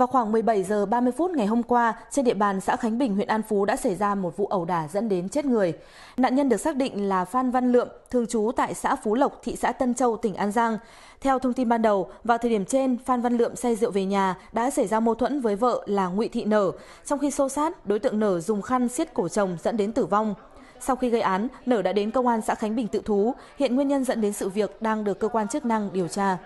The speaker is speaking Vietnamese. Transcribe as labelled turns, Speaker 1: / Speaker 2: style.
Speaker 1: Vào khoảng 17 giờ 30 phút ngày hôm qua, trên địa bàn xã Khánh Bình, huyện An Phú đã xảy ra một vụ ẩu đả dẫn đến chết người. Nạn nhân được xác định là Phan Văn Lượm, thường trú tại xã Phú Lộc, thị xã Tân Châu, tỉnh An Giang. Theo thông tin ban đầu, vào thời điểm trên, Phan Văn Lượm say rượu về nhà đã xảy ra mâu thuẫn với vợ là Ngụy Thị Nở. Trong khi xô sát, đối tượng Nở dùng khăn siết cổ chồng dẫn đến tử vong. Sau khi gây án, Nở đã đến công an xã Khánh Bình tự thú. Hiện nguyên nhân dẫn đến sự việc đang được cơ quan chức năng điều tra.